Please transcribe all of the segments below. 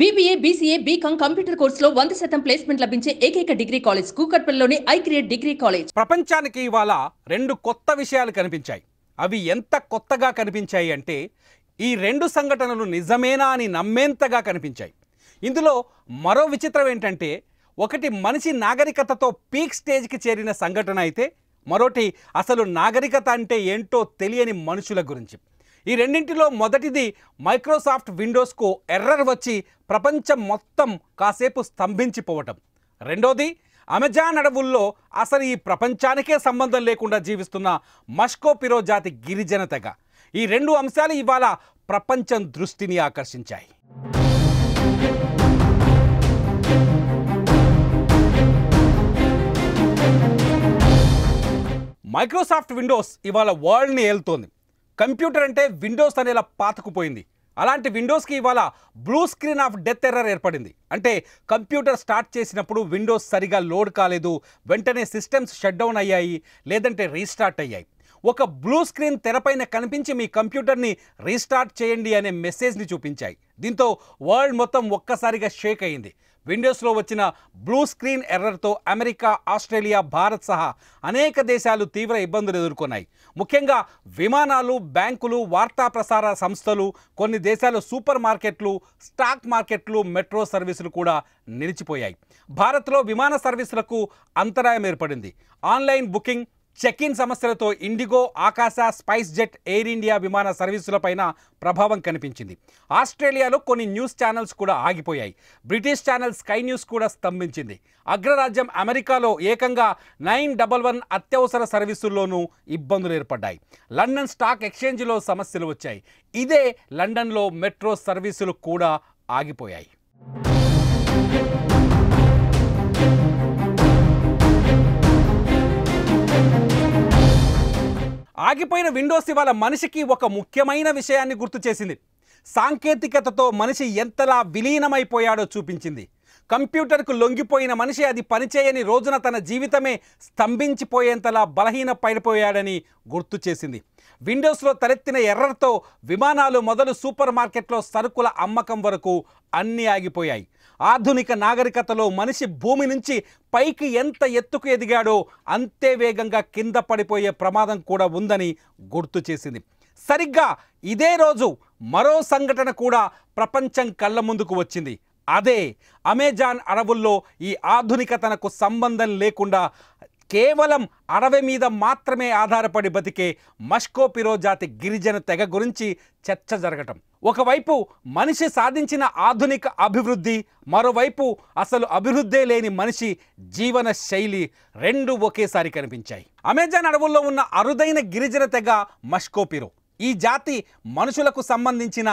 BBA BCA BCom computer కోర్సులో వంద శాతం ప్లేస్మెంట్ లభించే ఏకైక డిగ్రీ కాలేజ్ కూకట్పల్లిలోని ఐ క్రియేట్ డిగ్రీ కాలేజ్ ప్రపంచానికి ఇవాళ రెండు కొత్త విషయాలు కనిపించాయి అవి ఎంత కొత్తగా కనిపించాయి అంటే ఈ రెండు సంఘటనలు నిజమేనా అని నమ్మేంతగా కనిపించాయి ఇందులో మరో విచిత్రం ఏంటంటే ఒకటి మనిషి నాగరికతతో పీక్ స్టేజ్కి చేరిన సంఘటన అయితే మరోటి అసలు నాగరికత అంటే ఏంటో తెలియని మనుషుల గురించి ఈ రెండింటిలో మొదటిది మైక్రోసాఫ్ట్ విండోస్కు ఎర్రర్ వచ్చి ప్రపంచం మొత్తం కాసేపు స్తంభించిపోవటం రెండోది అమెజాన్ అడవుల్లో అసలు ఈ ప్రపంచానికే సంబంధం లేకుండా జీవిస్తున్న మష్కోపిరో జాతి గిరిజన తెగ ఈ రెండు అంశాలు ఇవాళ ప్రపంచం దృష్టిని ఆకర్షించాయి మైక్రోసాఫ్ట్ విండోస్ ఇవాళ వరల్డ్ని ఏళ్తోంది కంప్యూటర్ అంటే విండోస్ అనేలా పాతకుపోయింది అలాంటి విండోస్కి ఇవాళ blue screen of death error ఏర్పడింది అంటే కంప్యూటర్ స్టార్ట్ చేసినప్పుడు విండోస్ సరిగా లోడ్ కాలేదు వెంటనే సిస్టమ్స్ షట్ డౌన్ అయ్యాయి లేదంటే రీస్టార్ట్ అయ్యాయి ఒక బ్లూ స్క్రీన్ తెరపైన కనిపించి మీ కంప్యూటర్ని రీస్టార్ట్ చేయండి అనే మెసేజ్ని చూపించాయి దీంతో వరల్డ్ మొత్తం ఒక్కసారిగా షేక్ అయింది విండోస్లో వచ్చిన బ్లూ స్క్రీన్ ఎర్రర్తో అమెరికా ఆస్ట్రేలియా భారత్ సహా అనేక దేశాలు తీవ్ర ఇబ్బందులు ఎదుర్కొన్నాయి ముఖ్యంగా విమానాలు బ్యాంకులు వార్తా ప్రసార సంస్థలు కొన్ని దేశాలు సూపర్ మార్కెట్లు స్టాక్ మార్కెట్లు మెట్రో సర్వీసులు కూడా నిలిచిపోయాయి భారత్లో విమాన సర్వీసులకు అంతరాయం ఏర్పడింది ఆన్లైన్ బుకింగ్ చెక్ ఇన్ సమస్యలతో ఇండిగో ఆకాశ స్పైస్ జెట్ ఎయిర్ ఇండియా విమాన సర్వీసులపైన ప్రభావం కనిపించింది ఆస్ట్రేలియాలో కొన్ని న్యూస్ ఛానల్స్ కూడా ఆగిపోయాయి బ్రిటిష్ ఛానల్ స్కై న్యూస్ కూడా స్తంభించింది అగ్రరాజ్యం అమెరికాలో ఏకంగా నైన్ డబల్ వన్ అత్యవసర సర్వీసుల్లోనూ ఇబ్బందులు ఏర్పడ్డాయి లండన్ స్టాక్ ఎక్స్చేంజ్లో సమస్యలు వచ్చాయి ఇదే లండన్లో మెట్రో సర్వీసులు కూడా ఆగిపోయాయి ఆగిపోయిన విండోస్ ఇవాళ మనిషికి ఒక ముఖ్యమైన విషయాన్ని గుర్తు చేసింది సాంకేతికతతో మనిషి ఎంతలా విలీనమైపోయాడో చూపించింది కంప్యూటర్కు లొంగిపోయిన మనిషి అది పనిచేయని రోజున తన జీవితమే స్తంభించిపోయేంతలా బలహీన పైడిపోయాడని గుర్తు చేసింది విండోస్లో తలెత్తిన ఎర్రర్తో విమానాలు మొదలు సూపర్ మార్కెట్లో సరుకుల అమ్మకం వరకు అన్నీ ఆగిపోయాయి ఆధునిక నాగరికతలో మనిషి భూమి నుంచి పైకి ఎంత ఎత్తుకు ఎదిగాడో అంతే వేగంగా కింద పడిపోయే ప్రమాదం కూడా ఉందని గుర్తు చేసింది సరిగ్గా ఇదే రోజు మరో సంఘటన కూడా ప్రపంచం కళ్ళ ముందుకు వచ్చింది అదే అమెజాన్ అడవుల్లో ఈ ఆధునికతనకు సంబంధం లేకుండా కేవలం అడవి మీద మాత్రమే ఆధారపడి బతికే మష్కోపిరో జాతి గిరిజన తెగ గురించి చర్చ జరగటం ఒకవైపు మనిషి సాధించిన ఆధునిక అభివృద్ధి మరోవైపు అసలు అభివృద్ధే లేని మనిషి జీవన శైలి రెండు ఒకేసారి కనిపించాయి అమెజాన్ అడవుల్లో ఉన్న అరుదైన గిరిజన తెగ మష్కోపిరో ఈ జాతి మనుషులకు సంబంధించిన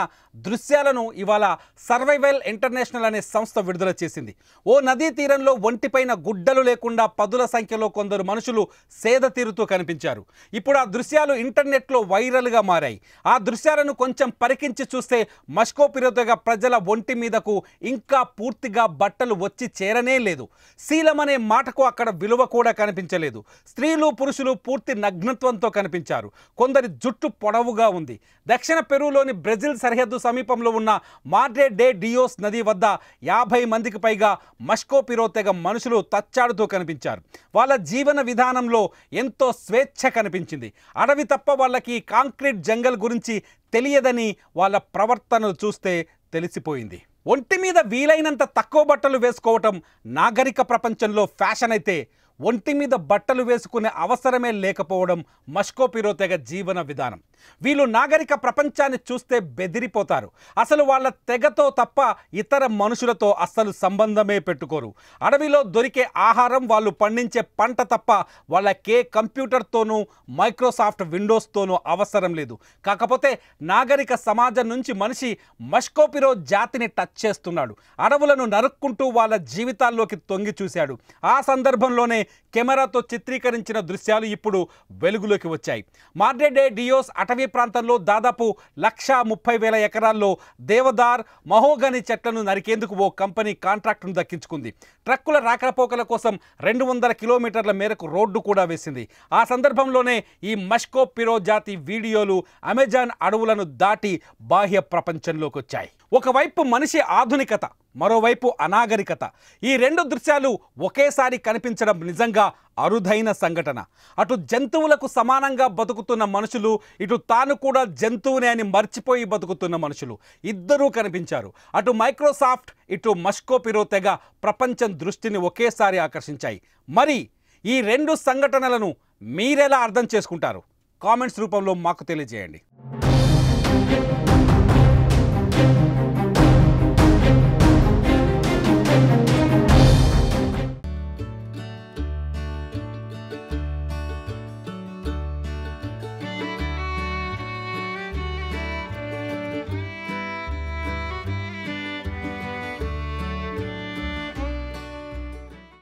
దృశ్యాలను ఇవాళ సర్వైవల్ ఇంటర్నేషనల్ అనే సంస్థ విడుదల చేసింది ఓ నదీ తీరంలో ఒంటిపైన గుడ్డలు లేకుండా పదుల సంఖ్యలో కొందరు మనుషులు సేద తీరుతూ కనిపించారు ఇప్పుడు ఆ దృశ్యాలు ఇంటర్నెట్లో వైరల్గా మారాయి ఆ దృశ్యాలను కొంచెం పరికించి చూస్తే మస్కోపిరతగా ప్రజల ఒంటి మీదకు ఇంకా పూర్తిగా బట్టలు వచ్చి చేరనే లేదు శీలమనే మాటకు అక్కడ విలువ కూడా కనిపించలేదు స్త్రీలు పురుషులు పూర్తి నగ్నత్వంతో కనిపించారు కొందరి జుట్టు పొడవు ఎక్కువగా ఉంది దక్షిణ పెరువులోని బ్రెజిల్ సరిహద్దు సమీపంలో ఉన్న మార్డే డే డియోస్ నది వద్ద యాభై మందికి పైగా మష్కో తెగ మనుషులు తచ్చాడుతూ కనిపించారు వాళ్ళ జీవన విధానంలో ఎంతో స్వేచ్ఛ కనిపించింది అడవి తప్ప వాళ్ళకి కాంక్రీట్ జంగల్ గురించి తెలియదని వాళ్ళ ప్రవర్తనలు చూస్తే తెలిసిపోయింది ఒంటి మీద వీలైనంత తక్కువ బట్టలు వేసుకోవటం నాగరిక ప్రపంచంలో ఫ్యాషన్ అయితే ఒంటి మీద బట్టలు వేసుకునే అవసరమే లేకపోవడం మష్కోపిరో తెగ జీవన విధానం వీళ్ళు నాగరిక ప్రపంచాన్ని చూస్తే బెదిరిపోతారు అసలు వాళ్ళ తెగతో తప్ప ఇతర మనుషులతో అస్సలు సంబంధమే పెట్టుకోరు అడవిలో దొరికే ఆహారం వాళ్ళు పండించే పంట తప్ప వాళ్ళకే కంప్యూటర్తోనూ మైక్రోసాఫ్ట్ విండోస్తోనూ అవసరం లేదు కాకపోతే నాగరిక సమాజం నుంచి మనిషి మష్కోపిరో జాతిని టచ్ చేస్తున్నాడు అడవులను నరుక్కుంటూ వాళ్ళ జీవితాల్లోకి తొంగి చూశాడు ఆ సందర్భంలోనే కెమెరాతో చిత్రీకరించిన దృశ్యాలు ఇప్పుడు వెలుగులోకి వచ్చాయి మార్డెడే డియోస్ అటవీ ప్రాంతంలో దాదాపు లక్ష ముప్పై వేల ఎకరాల్లో దేవదార్ మహోగని చెట్లను నరికేందుకు ఓ కంపెనీ కాంట్రాక్టును దక్కించుకుంది ట్రక్కుల రాకపోకల కోసం రెండు వందల కిలోమీటర్ల మేరకు రోడ్డు కూడా వేసింది ఆ సందర్భంలోనే ఈ మష్కో పిరో జాతి వీడియోలు అమెజాన్ అడవులను దాటి బాహ్య ప్రపంచంలోకి వచ్చాయి ఒకవైపు మనిషి ఆధునికత మరోవైపు అనాగరికత ఈ రెండు దృశ్యాలు ఒకేసారి కనిపించడం నిజంగా అరుదైన సంఘటన అటు జంతువులకు సమానంగా బతుకుతున్న మనుషులు ఇటు తాను కూడా జంతువునే అని మర్చిపోయి బతుకుతున్న మనుషులు ఇద్దరూ కనిపించారు అటు మైక్రోసాఫ్ట్ ఇటు మస్కోపిరో తెగ ప్రపంచం దృష్టిని ఒకేసారి ఆకర్షించాయి మరి ఈ రెండు సంఘటనలను మీరెలా అర్థం చేసుకుంటారు కామెంట్స్ రూపంలో మాకు తెలియజేయండి